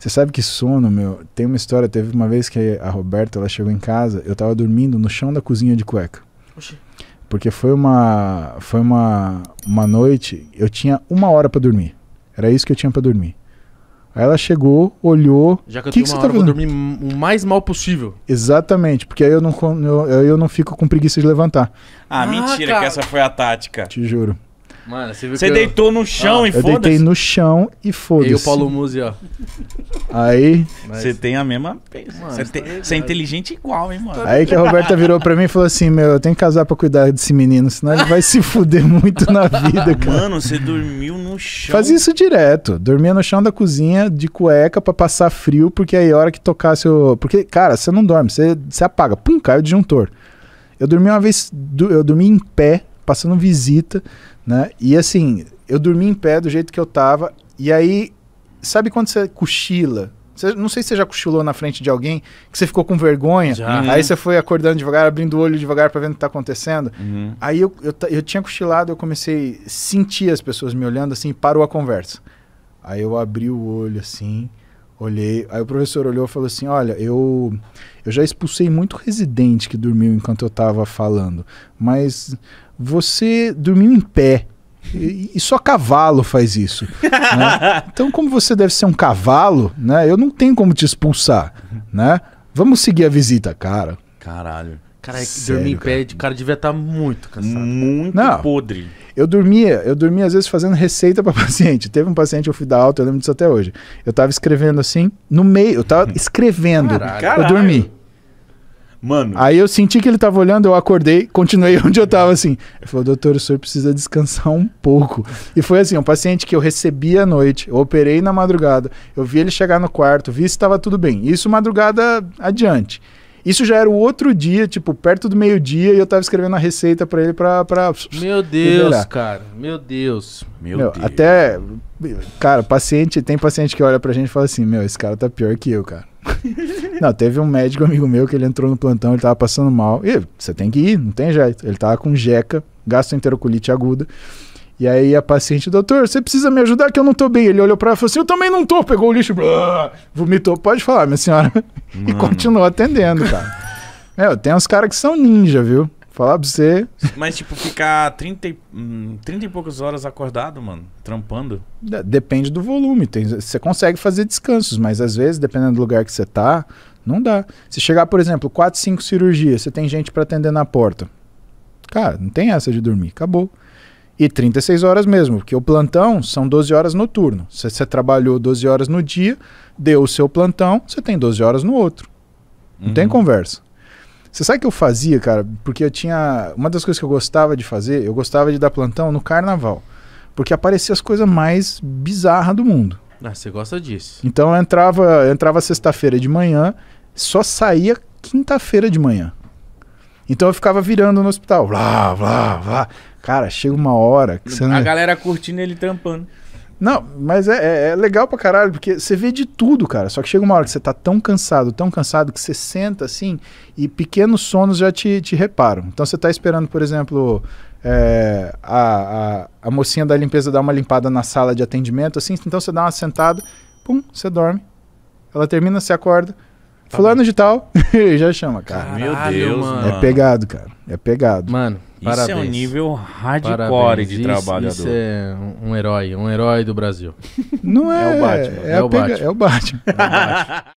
Você sabe que sono, meu. Tem uma história. Teve uma vez que a Roberta ela chegou em casa, eu tava dormindo no chão da cozinha de cueca. Oxi. Porque foi uma foi uma, uma noite, eu tinha uma hora para dormir. Era isso que eu tinha para dormir. Aí ela chegou, olhou. Já que eu que tenho que uma você hora, tá vou dormir o mais mal possível. Exatamente, porque aí eu não, eu, eu não fico com preguiça de levantar. Ah, ah mentira, cara. que essa foi a tática. Te juro. Mano, você viu Você que deitou eu... no chão ah, e foda-se? Eu deitei no chão e foda-se. E o Paulo Muzi, ó. Aí... Você tem a mesma... Você tá te... é inteligente igual, hein, mano. Aí que a Roberta virou pra mim e falou assim, meu, eu tenho que casar pra cuidar desse menino, senão ele vai se fuder muito na vida, cara. Mano, você dormiu no chão? Fazia isso direto. Dormia no chão da cozinha, de cueca, pra passar frio, porque aí a hora que tocasse o... Porque, cara, você não dorme, você, você apaga. Pum, cai o disjuntor. Eu dormi uma vez, eu dormi em pé passando visita, né? E assim, eu dormi em pé do jeito que eu tava. E aí, sabe quando você cochila? Você, não sei se você já cochilou na frente de alguém, que você ficou com vergonha. Já. Aí você foi acordando devagar, abrindo o olho devagar para ver o que tá acontecendo. Uhum. Aí eu, eu, eu tinha cochilado, eu comecei a sentir as pessoas me olhando assim, parou a conversa. Aí eu abri o olho assim. Olhei, aí o professor olhou e falou assim: Olha, eu, eu já expulsei muito residente que dormiu enquanto eu estava falando, mas você dormiu em pé. E, e só cavalo faz isso. né? Então, como você deve ser um cavalo, né? Eu não tenho como te expulsar, né? Vamos seguir a visita, cara. Caralho. Cara, que dormir em pé, cara, cara devia estar tá muito cansado. Muito Não, podre. Eu dormia, eu dormia às vezes fazendo receita para paciente. Teve um paciente, eu fui dar alta, eu lembro disso até hoje. Eu tava escrevendo assim, no meio, eu tava escrevendo. Caralho. Eu dormi. Mano. Aí eu senti que ele tava olhando, eu acordei, continuei onde eu tava assim. Ele falou, doutor, o senhor precisa descansar um pouco. E foi assim, um paciente que eu recebi à noite, eu operei na madrugada, eu vi ele chegar no quarto, vi se estava tudo bem. Isso madrugada adiante. Isso já era o outro dia, tipo, perto do meio-dia, e eu tava escrevendo a receita para ele pra, pra. Meu Deus, liberar. cara. Meu Deus. Meu, meu, Deus. Até. Cara, paciente, tem paciente que olha pra gente e fala assim: Meu, esse cara tá pior que eu, cara. não, teve um médico amigo meu que ele entrou no plantão, ele tava passando mal. E você tem que ir, não tem jeito. Ele tava com jeca, gastroenterocolite aguda. E aí a paciente, doutor, você precisa me ajudar que eu não tô bem. Ele olhou para ela e falou assim: eu também não tô. Pegou o lixo, blá, ah, vomitou. Pode falar, minha senhora. Mano. E continuou atendendo, cara. é, tem uns caras que são ninja, viu? Falar pra você. Mas, tipo, ficar 30 e, 30 hum, e poucas horas acordado, mano, trampando? Depende do volume. Tem, você consegue fazer descansos, mas às vezes, dependendo do lugar que você tá, não dá. Se chegar, por exemplo, 4, 5 cirurgias, você tem gente para atender na porta. Cara, não tem essa de dormir, acabou. E 36 horas mesmo, porque o plantão são 12 horas no turno. Se você trabalhou 12 horas no dia, deu o seu plantão, você tem 12 horas no outro. Não uhum. tem conversa. Você sabe o que eu fazia, cara? Porque eu tinha. Uma das coisas que eu gostava de fazer, eu gostava de dar plantão no carnaval. Porque aparecia as coisas mais bizarras do mundo. Ah, você gosta disso. Então eu entrava, eu entrava sexta-feira de manhã, só saía quinta-feira de manhã. Então eu ficava virando no hospital. Blá, blá, blá. Cara, chega uma hora que você A não... galera curtindo ele trampando. Não, mas é, é, é, legal pra caralho, porque você vê de tudo, cara. Só que chega uma hora que você tá tão cansado, tão cansado, que você senta assim e pequenos sonos já te, te reparam. Então você tá esperando, por exemplo, é, a, a, a, mocinha da limpeza dar uma limpada na sala de atendimento, assim. Então você dá uma sentada, pum, você dorme. Ela termina, você acorda. Tá fulano bem. de tal, já chama, cara. Caralho, Meu Deus, mano. É pegado, cara. É pegado. Mano, Parabéns. Isso é um nível hardcore de trabalhador. Isso é um herói, um herói do Brasil. Não é. É o Batman. É, é, o, pega... Batman. é o Batman. É o Batman.